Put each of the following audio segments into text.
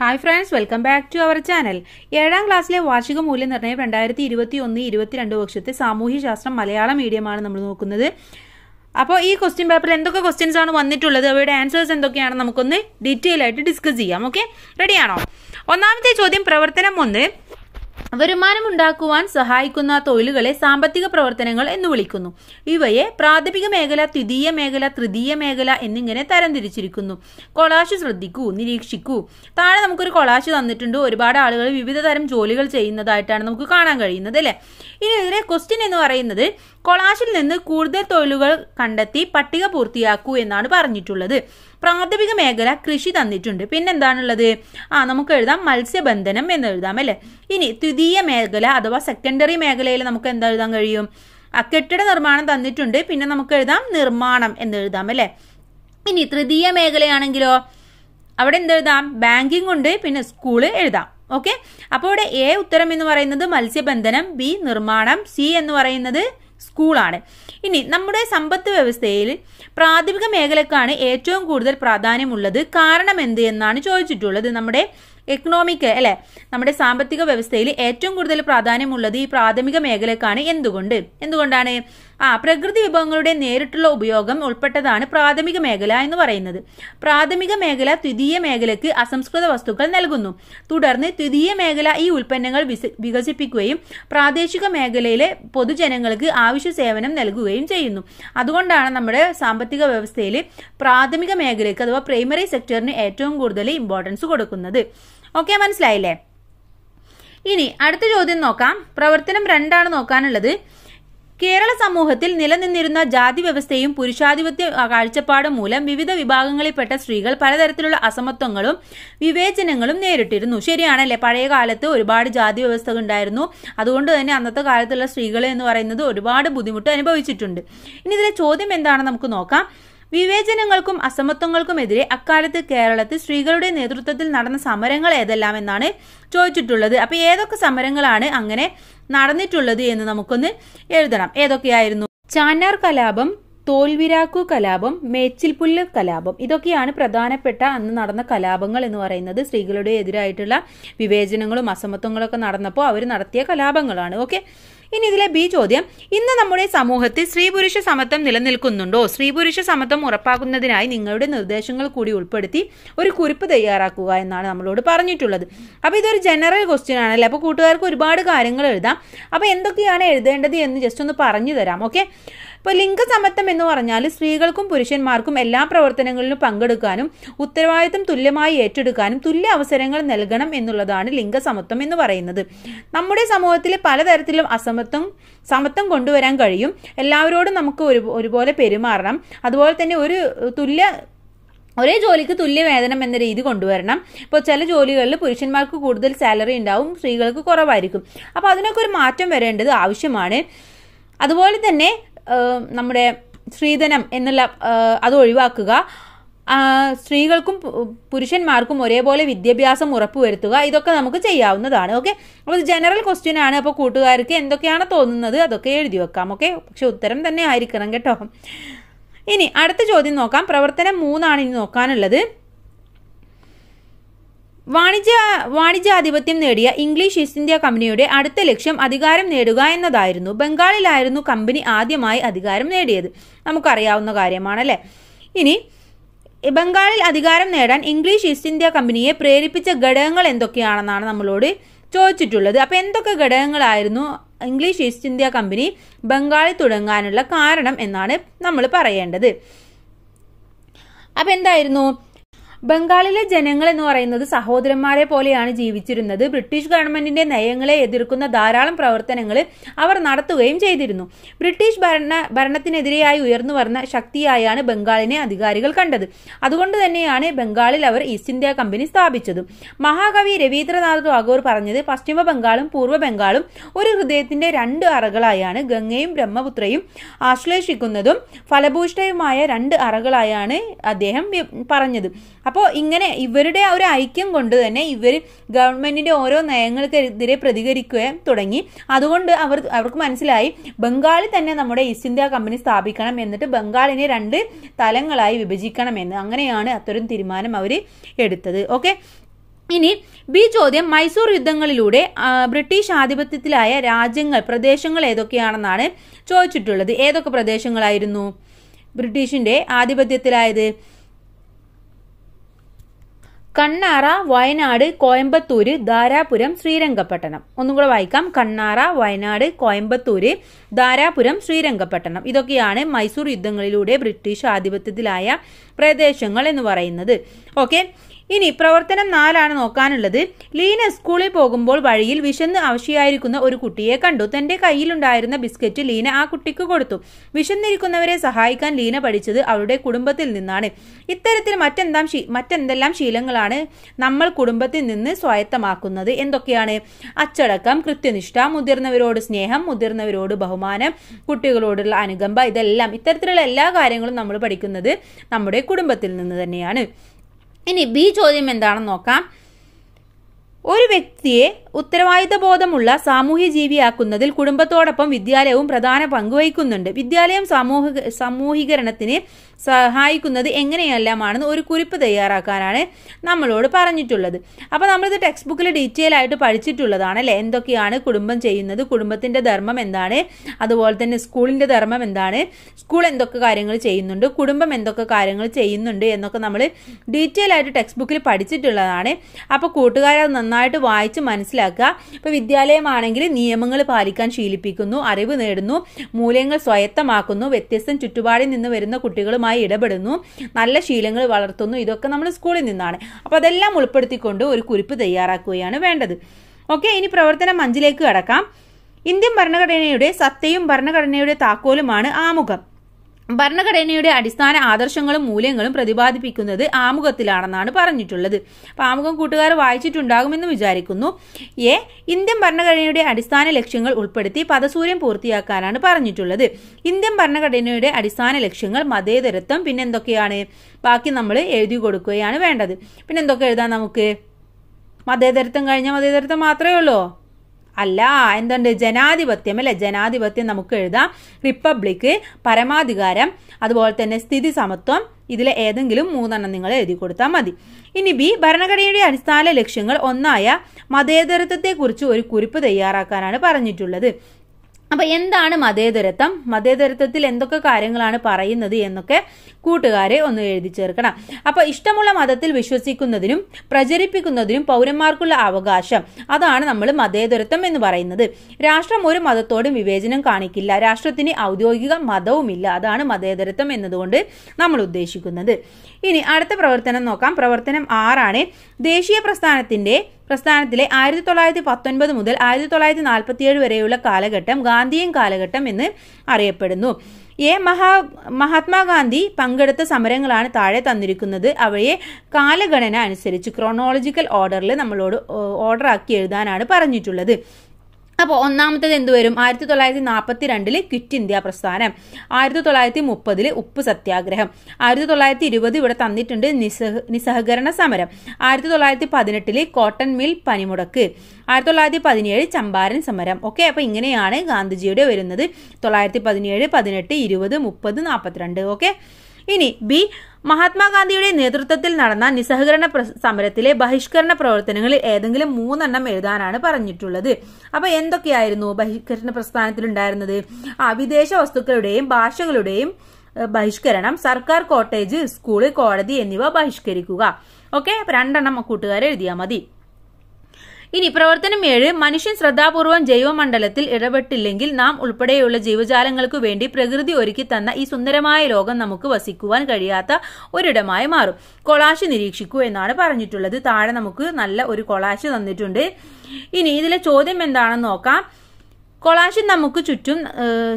hi friends welcome back to our channel ഏഴാം ക്ലാസ്സിലെ വാർഷിക മൂല്യനിർണ്ണയം രണ്ടായിരത്തി ഇരുപത്തി ഒന്ന് ഇരുപത്തിരണ്ട് വർഷത്തെ സാമൂഹ്യശാസ്ത്രം മലയാളം മീഡിയമാണ് നമ്മൾ നോക്കുന്നത് അപ്പോൾ ഈ ക്വസ്റ്റ്യൻ പേപ്പറിൽ എന്തൊക്കെ ക്വസ്റ്റ്യൻസ് ആണ് വന്നിട്ടുള്ളത് അവയുടെ ആൻസേഴ്സ് എന്തൊക്കെയാണ് നമുക്കൊന്ന് ഡീറ്റെയിൽ ആയിട്ട് ഡിസ്കസ് ചെയ്യാം ഓക്കെ റെഡിയാണോ ഒന്നാമത്തെ ചോദ്യം പ്രവർത്തനം ഒന്ന് വരുമാനമുണ്ടാക്കുവാൻ സഹായിക്കുന്ന തൊഴിലുകളെ സാമ്പത്തിക പ്രവർത്തനങ്ങൾ എന്ന് വിളിക്കുന്നു ഇവയെ പ്രാഥമിക മേഖല ദ്വിതീയ മേഖല തൃതീയ മേഖല എന്നിങ്ങനെ തരംതിരിച്ചിരിക്കുന്നു കൊളാഷ് ശ്രദ്ധിക്കൂ നിരീക്ഷിക്കൂ താഴെ നമുക്കൊരു കൊളാഷ് തന്നിട്ടുണ്ട് ഒരുപാട് ആളുകൾ വിവിധ തരം ജോലികൾ ചെയ്യുന്നതായിട്ടാണ് നമുക്ക് കാണാൻ കഴിയുന്നത് അല്ലേ ഇനി ഇതിലെ ക്വസ്റ്റ്യൻ എന്ന് പറയുന്നത് കൊളാഷിൽ നിന്ന് കൂടുതൽ തൊഴിലുകൾ കണ്ടെത്തി പട്ടിക പൂർത്തിയാക്കൂ എന്നാണ് പറഞ്ഞിട്ടുള്ളത് പ്രാഥമിക മേഖല കൃഷി തന്നിട്ടുണ്ട് പിന്നെന്താണുള്ളത് ആ നമുക്ക് എഴുതാം മത്സ്യബന്ധനം എന്ന് എഴുതാം അല്ലേ ഇനി ദ്വിതീയ മേഖല അഥവാ സെക്കൻഡറി മേഖലയിൽ നമുക്ക് എന്താ എഴുതാൻ കഴിയും ആ കെട്ടിട നിർമ്മാണം തന്നിട്ടുണ്ട് പിന്നെ നമുക്ക് എഴുതാം നിർമ്മാണം എന്ന് എഴുതാം അല്ലേ ഇനി തൃതീയ മേഖലയാണെങ്കിലോ അവിടെ എന്തെഴുതാം ബാങ്കിങ് ഉണ്ട് പിന്നെ സ്കൂള് എഴുതാം ഓക്കെ അപ്പോൾ ഇവിടെ എ ഉത്തരം എന്ന് പറയുന്നത് മത്സ്യബന്ധനം ബി നിർമ്മാണം സി എന്ന് പറയുന്നത് സ്കൂളാണ് ഇനി നമ്മുടെ സമ്പത്ത് വ്യവസ്ഥയിൽ പ്രാഥമിക മേഖലക്കാണ് ഏറ്റവും കൂടുതൽ പ്രാധാന്യമുള്ളത് കാരണം എന്ത് എന്നാണ് ചോദിച്ചിട്ടുള്ളത് നമ്മുടെ എക്കണോമിക് അല്ലെ നമ്മുടെ സാമ്പത്തിക വ്യവസ്ഥയിൽ ഏറ്റവും കൂടുതൽ പ്രാധാന്യമുള്ളത് ഈ പ്രാഥമിക മേഖലക്കാണ് എന്തുകൊണ്ട് എന്തുകൊണ്ടാണ് ആ പ്രകൃതി വിഭവങ്ങളുടെ നേരിട്ടുള്ള ഉപയോഗം ഉൾപ്പെട്ടതാണ് പ്രാഥമിക മേഖല എന്ന് പറയുന്നത് പ്രാഥമിക മേഖല ദ്വിതീയ മേഖലയ്ക്ക് അസംസ്കൃത വസ്തുക്കൾ നൽകുന്നു തുടർന്ന് ദ്വിതീയ മേഖല ഈ ഉൽപ്പന്നങ്ങൾ വികസിപ്പിക്കുകയും പ്രാദേശിക മേഖലയിലെ പൊതുജനങ്ങൾക്ക് ആവശ്യ സേവനം നൽകുകയും ചെയ്യുന്നു അതുകൊണ്ടാണ് നമ്മുടെ സാമ്പത്തിക വ്യവസ്ഥയിൽ പ്രാഥമിക മേഖലയ്ക്ക് അഥവാ പ്രൈമറി സെക്ടറിന് ഏറ്റവും കൂടുതൽ ഇമ്പോർട്ടൻസ് കൊടുക്കുന്നത് ഓക്കെ മനസ്സിലായില്ലേ ഇനി അടുത്ത ചോദ്യം നോക്കാം പ്രവർത്തനം രണ്ടാണ് നോക്കാനുള്ളത് കേരള സമൂഹത്തിൽ നിലനിന്നിരുന്ന ജാതി വ്യവസ്ഥയും പുരുഷാധിപത്യ കാഴ്ചപ്പാടും മൂലം വിവിധ വിഭാഗങ്ങളിൽപ്പെട്ട സ്ത്രീകൾ പലതരത്തിലുള്ള അസമത്വങ്ങളും വിവേചനങ്ങളും നേരിട്ടിരുന്നു ശരിയാണല്ലേ പഴയ കാലത്ത് ഒരുപാട് ജാതി വ്യവസ്ഥകൾ ഉണ്ടായിരുന്നു അതുകൊണ്ട് തന്നെ അന്നത്തെ കാലത്തുള്ള സ്ത്രീകൾ എന്ന് പറയുന്നത് ഒരുപാട് ബുദ്ധിമുട്ട് അനുഭവിച്ചിട്ടുണ്ട് ഇനി ഇതിലെ ചോദ്യം എന്താണെന്ന് നമുക്ക് നോക്കാം വിവേചനങ്ങൾക്കും അസമത്വങ്ങൾക്കുമെതിരെ അക്കാലത്ത് കേരളത്തിൽ സ്ത്രീകളുടെ നേതൃത്വത്തിൽ നടന്ന സമരങ്ങൾ ഏതെല്ലാം എന്നാണ് ചോദിച്ചിട്ടുള്ളത് അപ്പോൾ ഏതൊക്കെ സമരങ്ങളാണ് അങ്ങനെ നടന്നിട്ടുള്ളത് എന്ന് നമുക്കൊന്ന് എഴുതണം ഏതൊക്കെയായിരുന്നു ചാനാർ കലാപം തോൽവിരാക്കു കലാപം മേച്ചിൽപുല്ല് കലാപം ഇതൊക്കെയാണ് പ്രധാനപ്പെട്ട അന്ന് നടന്ന കലാപങ്ങൾ എന്ന് പറയുന്നത് സ്ത്രീകളുടെ എതിരായിട്ടുള്ള വിവേചനങ്ങളും ഒക്കെ നടന്നപ്പോൾ അവർ നടത്തിയ കലാപങ്ങളാണ് ഓക്കെ ഇനി ഇതിലെ ബി ചോദ്യം ഇന്ന് നമ്മുടെ സമൂഹത്തിൽ സ്ത്രീ പുരുഷ സമത്വം നിലനിൽക്കുന്നുണ്ടോ സ്ത്രീ പുരുഷ സമത്വം ഉറപ്പാക്കുന്നതിനായി നിങ്ങളുടെ നിർദ്ദേശങ്ങൾ കൂടി ഉൾപ്പെടുത്തി ഒരു കുറിപ്പ് തയ്യാറാക്കുക എന്നാണ് നമ്മളോട് പറഞ്ഞിട്ടുള്ളത് അപ്പോൾ ഇതൊരു ജനറൽ ക്വസ്റ്റ്യൻ ആണല്ലേ അപ്പോൾ കൂട്ടുകാർക്ക് ഒരുപാട് കാര്യങ്ങൾ എഴുതാം അപ്പോൾ എന്തൊക്കെയാണ് എഴുതേണ്ടത് എന്ന് ജസ്റ്റ് ഒന്ന് പറഞ്ഞു തരാം ഓക്കെ ഇപ്പോൾ ലിംഗസമത്വം എന്ന് പറഞ്ഞാൽ സ്ത്രീകൾക്കും പുരുഷന്മാർക്കും എല്ലാ പ്രവർത്തനങ്ങളിലും പങ്കെടുക്കാനും ഉത്തരവാദിത്തം തുല്യമായി ഏറ്റെടുക്കാനും തുല്യ അവസരങ്ങൾ നൽകണം എന്നുള്ളതാണ് ലിംഗസമത്വം എന്ന് പറയുന്നത് നമ്മുടെ സമൂഹത്തിൽ പലതരത്തിലും അസമ സമത്വം സമത്വം കൊണ്ടുവരാൻ കഴിയും എല്ലാവരോടും നമുക്ക് ഒരു ഒരുപോലെ പെരുമാറണം അതുപോലെ തന്നെ ഒരു തുല്യ ഒരേ ജോലിക്ക് തുല്യ വേതനം എന്ന രീതി കൊണ്ടുവരണം ഇപ്പോൾ ചില ജോലികളിൽ പുരുഷന്മാർക്ക് കൂടുതൽ സാലറി ഉണ്ടാവും സ്ത്രീകൾക്ക് കുറവായിരിക്കും അപ്പോൾ അതിനൊക്കെ ഒരു മാറ്റം വരേണ്ടത് ആവശ്യമാണ് അതുപോലെ തന്നെ നമ്മുടെ സ്ത്രീധനം എന്നുള്ള അത് ഒഴിവാക്കുക സ്ത്രീകൾക്കും പുരുഷന്മാർക്കും ഒരേപോലെ വിദ്യാഭ്യാസം ഉറപ്പുവരുത്തുക ഇതൊക്കെ നമുക്ക് ചെയ്യാവുന്നതാണ് ഓക്കെ അപ്പോൾ ജനറൽ ക്വസ്റ്റ്യൻ ആണ് അപ്പോൾ കൂട്ടുകാർക്ക് എന്തൊക്കെയാണ് തോന്നുന്നത് അതൊക്കെ എഴുതി വെക്കാം ഓക്കെ പക്ഷെ ഉത്തരം തന്നെ ആയിരിക്കണം കേട്ടോ ഇനി അടുത്ത ചോദ്യം നോക്കാം പ്രവർത്തനം മൂന്നാണ് ഇനി നോക്കാനുള്ളത് വാണിജ്യ വാണിജ്യാധിപത്യം നേടിയ ഇംഗ്ലീഷ് ഈസ്റ്റ് ഇന്ത്യ കമ്പനിയുടെ അടുത്ത ലക്ഷ്യം അധികാരം നേടുക എന്നതായിരുന്നു ബംഗാളിലായിരുന്നു കമ്പനി ആദ്യമായി അധികാരം നേടിയത് നമുക്കറിയാവുന്ന കാര്യമാണല്ലേ ഇനി ബംഗാളിൽ അധികാരം നേടാൻ ഇംഗ്ലീഷ് ഈസ്റ്റ് ഇന്ത്യ കമ്പനിയെ പ്രേരിപ്പിച്ച ഘടകങ്ങൾ എന്തൊക്കെയാണെന്നാണ് നമ്മളോട് ചോദിച്ചിട്ടുള്ളത് അപ്പോൾ എന്തൊക്കെ ഘടകങ്ങളായിരുന്നു ഇംഗ്ലീഷ് ഈസ്റ്റ് ഇന്ത്യ കമ്പനി ബംഗാളിൽ തുടങ്ങാനുള്ള കാരണം എന്നാണ് നമ്മൾ പറയേണ്ടത് അപ്പോൾ എന്തായിരുന്നു ബംഗാളിലെ ജനങ്ങൾ എന്ന് പറയുന്നത് സഹോദരന്മാരെ പോലെയാണ് ജീവിച്ചിരുന്നത് ബ്രിട്ടീഷ് ഗവൺമെന്റിന്റെ നയങ്ങളെ എതിർക്കുന്ന ധാരാളം പ്രവർത്തനങ്ങൾ അവർ നടത്തുകയും ചെയ്തിരുന്നു ബ്രിട്ടീഷ് ഭരണ ഭരണത്തിനെതിരെയായി ഉയർന്നു വരുന്ന ശക്തിയായാണ് ബംഗാളിനെ അധികാരികൾ കണ്ടത് അതുകൊണ്ട് തന്നെയാണ് ബംഗാളിൽ അവർ ഈസ്റ്റ് ഇന്ത്യ കമ്പനി സ്ഥാപിച്ചത് മഹാകവി രവീന്ദ്രനാഥ് ടാഗോർ പറഞ്ഞത് പശ്ചിമ ബംഗാളും പൂർവ്വ ബംഗാളും ഒരു ഹൃദയത്തിന്റെ രണ്ട് അറകളായാണ് ഗംഗയും ബ്രഹ്മപുത്രയും ആശ്ലേഷിക്കുന്നതും ഫലഭൂഷ്ടയുമായ രണ്ട് അറകളായാണ് അദ്ദേഹം പറഞ്ഞത് അപ്പോൾ ഇങ്ങനെ ഇവരുടെ ആ ഒരു ഐക്യം കൊണ്ട് തന്നെ ഇവർ ഗവൺമെൻറ്റിൻ്റെ ഓരോ നയങ്ങൾക്കെതിരെ പ്രതികരിക്കുകയും തുടങ്ങി അതുകൊണ്ട് അവർ അവർക്ക് മനസ്സിലായി ബംഗാളിൽ തന്നെ നമ്മുടെ ഈസ്റ്റ് ഇന്ത്യ കമ്പനി സ്ഥാപിക്കണം എന്നിട്ട് ബംഗാളിനെ രണ്ട് തലങ്ങളായി എന്ന് അങ്ങനെയാണ് അത്തരം തീരുമാനം അവർ എടുത്തത് ഓക്കെ ഇനി ബി ചോദ്യം മൈസൂർ യുദ്ധങ്ങളിലൂടെ ബ്രിട്ടീഷ് ആധിപത്യത്തിലായ രാജ്യങ്ങൾ പ്രദേശങ്ങൾ ഏതൊക്കെയാണെന്നാണ് ചോദിച്ചിട്ടുള്ളത് ഏതൊക്കെ പ്രദേശങ്ങളായിരുന്നു ബ്രിട്ടീഷിൻ്റെ ആധിപത്യത്തിലായത് കണ്ണാറ വയനാട് കോയമ്പത്തൂര് ധാരാപുരം ശ്രീരംഗപട്ടണം ഒന്നും കൂടെ വായിക്കാം കണ്ണാറ വയനാട് കോയമ്പത്തൂര് ധാരാപുരം ശ്രീരംഗപട്ടണം ഇതൊക്കെയാണ് മൈസൂർ യുദ്ധങ്ങളിലൂടെ ബ്രിട്ടീഷ് ആധിപത്യത്തിലായ പ്രദേശങ്ങൾ എന്ന് പറയുന്നത് ഓക്കെ ഇനി പ്രവർത്തനം നാലാണ് നോക്കാനുള്ളത് ലീന സ്കൂളിൽ പോകുമ്പോൾ വഴിയിൽ വിശന്ന് അവശയായിരിക്കുന്ന ഒരു കുട്ടിയെ കണ്ടു തന്റെ കയ്യിലുണ്ടായിരുന്ന ബിസ്ക്കറ്റ് ലീന ആ കുട്ടിക്ക് കൊടുത്തു വിശന്നിരിക്കുന്നവരെ സഹായിക്കാൻ ലീന പഠിച്ചത് അവളുടെ കുടുംബത്തിൽ നിന്നാണ് ഇത്തരത്തിൽ മറ്റെന്താം മറ്റെന്തെല്ലാം ശീലങ്ങളാണ് നമ്മൾ കുടുംബത്തിൽ നിന്ന് സ്വായത്തമാക്കുന്നത് എന്തൊക്കെയാണ് അച്ചടക്കം കൃത്യനിഷ്ഠ മുതിർന്നവരോട് സ്നേഹം മുതിർന്നവരോട് ബഹുമാനം കുട്ടികളോടുള്ള അനുകമ്പ ഇതെല്ലാം ഇത്തരത്തിലുള്ള എല്ലാ കാര്യങ്ങളും നമ്മൾ പഠിക്കുന്നത് നമ്മുടെ കുടുംബത്തിൽ നിന്ന് തന്നെയാണ് ഇനി ബി ചോദ്യം എന്താണെന്ന് നോക്കാം ഒരു വ്യക്തിയെ ഉത്തരവാദിത്ത ബോധമുള്ള സാമൂഹ്യ ജീവിയാക്കുന്നതിൽ കുടുംബത്തോടൊപ്പം വിദ്യാലയവും പ്രധാന പങ്ക് വഹിക്കുന്നുണ്ട് വിദ്യാലയം സാമൂഹിക സാമൂഹീകരണത്തിന് സഹായിക്കുന്നത് എങ്ങനെയെല്ലാമാണെന്ന് ഒരു കുറിപ്പ് തയ്യാറാക്കാനാണ് നമ്മളോട് പറഞ്ഞിട്ടുള്ളത് അപ്പോൾ നമ്മളിത് ടെക്സ്റ്റ് ബുക്കിൽ ഡീറ്റെയിൽ ആയിട്ട് പഠിച്ചിട്ടുള്ളതാണ് അല്ലേ എന്തൊക്കെയാണ് കുടുംബം ചെയ്യുന്നത് കുടുംബത്തിൻ്റെ ധർമ്മം എന്താണ് അതുപോലെ തന്നെ സ്കൂളിൻ്റെ ധർമ്മം എന്താണ് സ്കൂൾ എന്തൊക്കെ കാര്യങ്ങൾ ചെയ്യുന്നുണ്ട് കുടുംബം എന്തൊക്കെ കാര്യങ്ങൾ ചെയ്യുന്നുണ്ട് എന്നൊക്കെ നമ്മൾ ഡീറ്റെയിൽ ആയിട്ട് ടെക്സ്റ്റ് ബുക്കിൽ പഠിച്ചിട്ടുള്ളതാണ് അപ്പോൾ കൂട്ടുകാരത് നന്നായിട്ട് വായിച്ച് മനസ്സിലാക്കുക ഇപ്പോൾ വിദ്യാലയമാണെങ്കിൽ നിയമങ്ങൾ പാലിക്കാൻ ശീലിപ്പിക്കുന്നു അറിവ് നേടുന്നു മൂല്യങ്ങൾ സ്വയത്തമാക്കുന്നു വ്യത്യസ്തം ചുറ്റുപാടിൽ നിന്ന് വരുന്ന കുട്ടികളുമായി അവരുമായി ഇടപെടുന്നു നല്ല ശീലങ്ങൾ വളർത്തുന്നു ഇതൊക്കെ നമ്മൾ സ്കൂളിൽ നിന്നാണ് അപ്പോൾ അതെല്ലാം ഉൾപ്പെടുത്തിക്കൊണ്ട് ഒരു കുറിപ്പ് തയ്യാറാക്കുകയാണ് വേണ്ടത് ഓക്കെ ഇനി പ്രവർത്തനം അഞ്ചിലേക്ക് കടക്കാം ഇന്ത്യൻ ഭരണഘടനയുടെ സത്തയും ഭരണഘടനയുടെ താക്കോലുമാണ് ആമുഖം ഭരണഘടനയുടെ അടിസ്ഥാന ആദർശങ്ങളും മൂല്യങ്ങളും പ്രതിപാദിപ്പിക്കുന്നത് ആമുഖത്തിലാണെന്നാണ് പറഞ്ഞിട്ടുള്ളത് അപ്പം ആമുഖം കൂട്ടുകാർ വായിച്ചിട്ടുണ്ടാകുമെന്ന് വിചാരിക്കുന്നു എ ഇന്ത്യൻ ഭരണഘടനയുടെ അടിസ്ഥാന ലക്ഷ്യങ്ങൾ ഉൾപ്പെടുത്തി പദസൂര്യം പൂർത്തിയാക്കാനാണ് പറഞ്ഞിട്ടുള്ളത് ഇന്ത്യൻ ഭരണഘടനയുടെ അടിസ്ഥാന ലക്ഷ്യങ്ങൾ മതേതരത്വം പിന്നെന്തൊക്കെയാണ് ബാക്കി നമ്മൾ എഴുതി കൊടുക്കുകയാണ് വേണ്ടത് പിന്നെന്തൊക്കെ എഴുതാം നമുക്ക് മതേതരത്വം കഴിഞ്ഞാൽ മതേതരത്വം മാത്രമേ ഉള്ളൂ അല്ല എന്തുണ്ട് ജനാധിപത്യം അല്ലേ ജനാധിപത്യം നമുക്ക് എഴുതാം റിപ്പബ്ലിക് പരമാധികാരം അതുപോലെ തന്നെ സ്ഥിതി സമത്വം ഇതിലെ ഏതെങ്കിലും മൂന്നെണ്ണം നിങ്ങൾ എഴുതി കൊടുത്താൽ മതി ഇനി ബി ഭരണഘടനയുടെ അടിസ്ഥാന ലക്ഷ്യങ്ങൾ ഒന്നായ മതേതരത്വത്തെക്കുറിച്ച് ഒരു കുറിപ്പ് തയ്യാറാക്കാനാണ് പറഞ്ഞിട്ടുള്ളത് അപ്പൊ എന്താണ് മതേതരത്വം മതേതരത്വത്തിൽ എന്തൊക്കെ കാര്യങ്ങളാണ് പറയുന്നത് എന്നൊക്കെ കൂട്ടുകാരെ ഒന്ന് എഴുതി ചേർക്കണം അപ്പൊ ഇഷ്ടമുള്ള മതത്തിൽ വിശ്വസിക്കുന്നതിനും പ്രചരിപ്പിക്കുന്നതിനും പൗരന്മാർക്കുള്ള അവകാശം അതാണ് നമ്മൾ മതേതരത്വം എന്ന് പറയുന്നത് രാഷ്ട്രം ഒരു മതത്തോടും വിവേചനം കാണിക്കില്ല രാഷ്ട്രത്തിന് ഔദ്യോഗിക മതവുമില്ല അതാണ് മതേതരത്വം എന്നതുകൊണ്ട് നമ്മൾ ഉദ്ദേശിക്കുന്നത് ഇനി അടുത്ത പ്രവർത്തനം നോക്കാം പ്രവർത്തനം ആറാണ് ദേശീയ പ്രസ്ഥാനത്തിന്റെ പ്രസ്ഥാനത്തിലെ ആയിരത്തി തൊള്ളായിരത്തി പത്തൊൻപത് മുതൽ ആയിരത്തി തൊള്ളായിരത്തി നാൽപ്പത്തിയേഴ് വരെയുള്ള കാലഘട്ടം ഗാന്ധിയൻ കാലഘട്ടം എന്ന് അറിയപ്പെടുന്നു എ മഹാ മഹാത്മാഗാന്ധി പങ്കെടുത്ത സമരങ്ങളാണ് താഴെ തന്നിരിക്കുന്നത് അവയെ കാലഗണന അനുസരിച്ച് ക്രോണോളജിക്കൽ ഓർഡറിൽ നമ്മളോട് ഓർഡർ ആക്കി എഴുതാനാണ് പറഞ്ഞിട്ടുള്ളത് അപ്പോൾ ഒന്നാമത്തേത് എന്തുവരും ആയിരത്തി തൊള്ളായിരത്തി നാൽപ്പത്തി രണ്ടിലെ ക്വിറ്റ് ഇന്ത്യ പ്രസ്ഥാനം ആയിരത്തി തൊള്ളായിരത്തി മുപ്പതിലെ ഉപ്പ് സത്യാഗ്രഹം ആയിരത്തി തൊള്ളായിരത്തി ഇരുപത് ഇവിടെ തന്നിട്ടുണ്ട് നിസ്സഹ നിസ്സഹകരണ സമരം ആയിരത്തി തൊള്ളായിരത്തി പതിനെട്ടിലെ കോട്ടൺ മിൽ പനിമുടക്ക് ആയിരത്തി തൊള്ളായിരത്തി പതിനേഴ് ചമ്പാരൻ സമരം ഓക്കെ അപ്പോൾ ഇങ്ങനെയാണ് ഗാന്ധിജിയുടെ വരുന്നത് തൊള്ളായിരത്തി പതിനേഴ് പതിനെട്ട് ഇരുപത് മുപ്പത് നാൽപ്പത്തിരണ്ട് ഓക്കെ ഇനി ബി മഹാത്മാഗാന്ധിയുടെ നേതൃത്വത്തിൽ നടന്ന നിസ്സഹകരണ സമരത്തിലെ ബഹിഷ്കരണ പ്രവർത്തനങ്ങളിൽ ഏതെങ്കിലും മൂന്നെണ്ണം എഴുതാനാണ് പറഞ്ഞിട്ടുള്ളത് അപ്പൊ എന്തൊക്കെയായിരുന്നു ബഹിഷ്കരണ പ്രസ്ഥാനത്തിലുണ്ടായിരുന്നത് ആ വിദേശ വസ്തുക്കളുടെയും ഭാഷകളുടെയും ബഹിഷ്കരണം സർക്കാർ കോട്ടേജ് സ്കൂള് കോടതി എന്നിവ ബഹിഷ്കരിക്കുക ഓക്കെ രണ്ടെണ്ണം കൂട്ടുകാരെ എഴുതിയാൽ മതി ഇനി പ്രവർത്തനം ഏഴ് മനുഷ്യൻ ശ്രദ്ധാപൂർവം ജൈവമണ്ഡലത്തിൽ ഇടപെട്ടില്ലെങ്കിൽ നാം ഉൾപ്പെടെയുള്ള ജീവജാലങ്ങൾക്കു വേണ്ടി പ്രകൃതി ഒരുക്കി തന്ന ഈ സുന്ദരമായ ലോകം നമുക്ക് വസിക്കുവാൻ കഴിയാത്ത ഒരിടമായി മാറും കൊളാശ് നിരീക്ഷിക്കൂ എന്നാണ് പറഞ്ഞിട്ടുള്ളത് താഴെ നമുക്ക് നല്ല ഒരു കൊളാശ് തന്നിട്ടുണ്ട് ഇനി ഇതിലെ ചോദ്യം എന്താണെന്ന് നോക്കാം കൊളാശൻ നമുക്ക് ചുറ്റും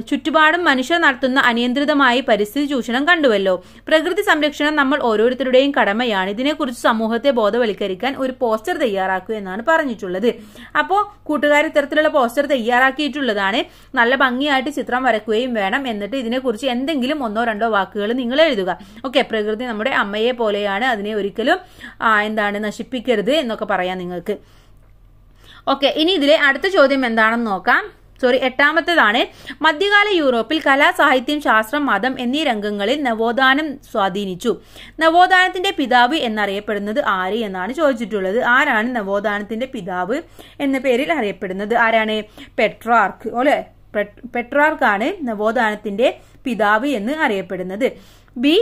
ചുറ്റുപാടും മനുഷ്യർ നടത്തുന്ന അനിയന്ത്രിതമായ പരിസ്ഥിതി ചൂഷണം കണ്ടുവല്ലോ പ്രകൃതി സംരക്ഷണം നമ്മൾ ഓരോരുത്തരുടെയും കടമയാണ് ഇതിനെക്കുറിച്ച് സമൂഹത്തെ ബോധവൽക്കരിക്കാൻ ഒരു പോസ്റ്റർ തയ്യാറാക്കുക എന്നാണ് പറഞ്ഞിട്ടുള്ളത് അപ്പോൾ കൂട്ടുകാർ ഇത്തരത്തിലുള്ള പോസ്റ്റർ തയ്യാറാക്കിയിട്ടുള്ളതാണ് നല്ല ഭംഗിയായിട്ട് ചിത്രം വരക്കുകയും വേണം എന്നിട്ട് ഇതിനെക്കുറിച്ച് എന്തെങ്കിലും ഒന്നോ രണ്ടോ വാക്കുകൾ നിങ്ങൾ എഴുതുക ഓക്കെ പ്രകൃതി നമ്മുടെ അമ്മയെ പോലെയാണ് അതിനെ ഒരിക്കലും എന്താണ് നശിപ്പിക്കരുത് എന്നൊക്കെ പറയാം നിങ്ങൾക്ക് ഓക്കെ ഇനി ഇതിലെ അടുത്ത ചോദ്യം എന്താണെന്ന് നോക്കാം സോറി എട്ടാമത്തേതാണ് മധ്യകാല യൂറോപ്പിൽ കലാ സാഹിത്യം ശാസ്ത്രം മതം എന്നീ രംഗങ്ങളിൽ നവോത്ഥാനം സ്വാധീനിച്ചു നവോത്ഥാനത്തിന്റെ പിതാവ് എന്നറിയപ്പെടുന്നത് ആര് എന്നാണ് ചോദിച്ചിട്ടുള്ളത് ആരാണ് നവോത്ഥാനത്തിന്റെ പിതാവ് എന്ന പേരിൽ അറിയപ്പെടുന്നത് ആരാണ് പെട്രാർക്ക് അല്ലെ പെട്രാർക്കാണ് നവോത്ഥാനത്തിന്റെ പിതാവ് എന്ന് അറിയപ്പെടുന്നത് ബി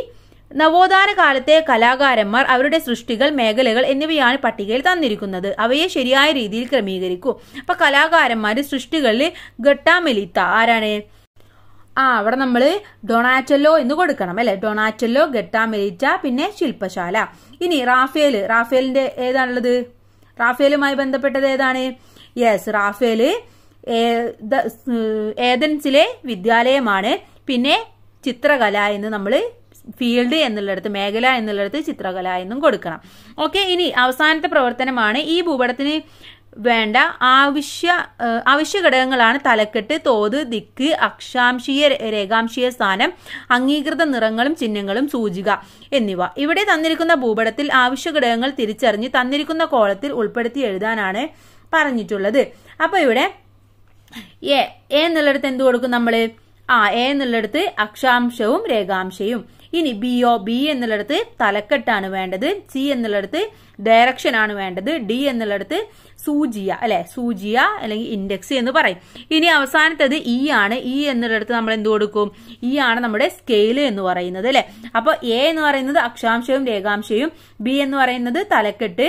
നവോത്ഥാന കാലത്തെ കലാകാരന്മാർ അവരുടെ സൃഷ്ടികൾ മേഖലകൾ എന്നിവയാണ് പട്ടികയിൽ തന്നിരിക്കുന്നത് അവയെ ശരിയായ രീതിയിൽ ക്രമീകരിക്കൂ അപ്പൊ കലാകാരന്മാർ സൃഷ്ടികളിൽ ഗട്ടാമെലിത്ത ആരാണ് ആ അവിടെ നമ്മൾ ഡൊണാറ്റല്ലോ എന്ന് കൊടുക്കണം അല്ലെ ഡൊണാറ്റല്ലോ ഗട്ടാമെലിറ്റ പിന്നെ ശില്പശാല ഇനി റാഫേൽ റാഫേലിന്റെ ഏതാണുള്ളത് റാഫേലുമായി ബന്ധപ്പെട്ടത് ഏതാണ് യെസ് റാഫേല് ഏതൻസിലെ വിദ്യാലയമാണ് പിന്നെ ചിത്രകല എന്ന് നമ്മൾ ഫീൽഡ് എന്നുള്ളിടത്ത് മേഖല എന്നുള്ളിടത്ത് ചിത്രകല എന്നും കൊടുക്കണം ഓക്കെ ഇനി അവസാനത്തെ പ്രവർത്തനമാണ് ഈ ഭൂപടത്തിന് വേണ്ട ആവശ്യ ആവശ്യ ഘടകങ്ങളാണ് തലക്കെട്ട് തോത് ദിക്ക് അക്ഷാംശീയ രേഖാംശീയ സ്ഥാനം അംഗീകൃത നിറങ്ങളും ചിഹ്നങ്ങളും സൂചിക എന്നിവ ഇവിടെ തന്നിരിക്കുന്ന ഭൂപടത്തിൽ ആവശ്യ ഘടകങ്ങൾ തിരിച്ചറിഞ്ഞ് തന്നിരിക്കുന്ന കോളത്തിൽ ഉൾപ്പെടുത്തി എഴുതാനാണ് പറഞ്ഞിട്ടുള്ളത് അപ്പോൾ ഇവിടെ എ എന്നുള്ളിടത്ത് എന്ത് കൊടുക്കും നമ്മൾ ആ എ എന്നുള്ളിടത്ത് അക്ഷാംശവും രേഖാംശയും ഇനി ബി ഒ ബി എന്നുള്ളടത്ത് തലക്കെട്ടാണ് വേണ്ടത് സി എന്നുള്ളടത്ത് ഡയറക്ഷൻ ആണ് വേണ്ടത് ഡി എന്നുള്ളടത്ത് സൂചിയ അല്ലെ സൂചിയ അല്ലെങ്കിൽ ഇൻഡെക്സ് എന്ന് പറയും ഇനി അവസാനത്തത് ഇ e ആണ് ഇ e എന്നുള്ളടത്ത് നമ്മൾ എന്ത് കൊടുക്കും ഇ e ആണ് നമ്മുടെ സ്കെയിൽ എന്ന് പറയുന്നത് അല്ലെ അപ്പോൾ എ എന്ന് പറയുന്നത് അക്ഷാംശവും രേഖാംശയും ബി എന്ന് പറയുന്നത് തലക്കെട്ട്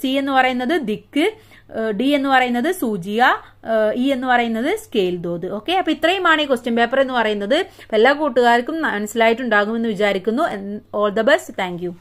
സി എന്ന് പറയുന്നത് ദിക്ക് ഡി എന്ന് പറയുന്നത് സൂചിയ ഇ എന്ന് പറയുന്നത് സ്കെയിൽ തോത് ഓക്കെ അപ്പൊ ഇത്രയുമാണ് ഈ ക്വസ്റ്റ്യൻ പേപ്പർ എന്ന് പറയുന്നത് എല്ലാ കൂട്ടുകാർക്കും മനസ്സിലായിട്ടുണ്ടാകുമെന്ന് വിചാരിക്കുന്നു ഓൾ ദ ബെസ്റ്റ് താങ്ക്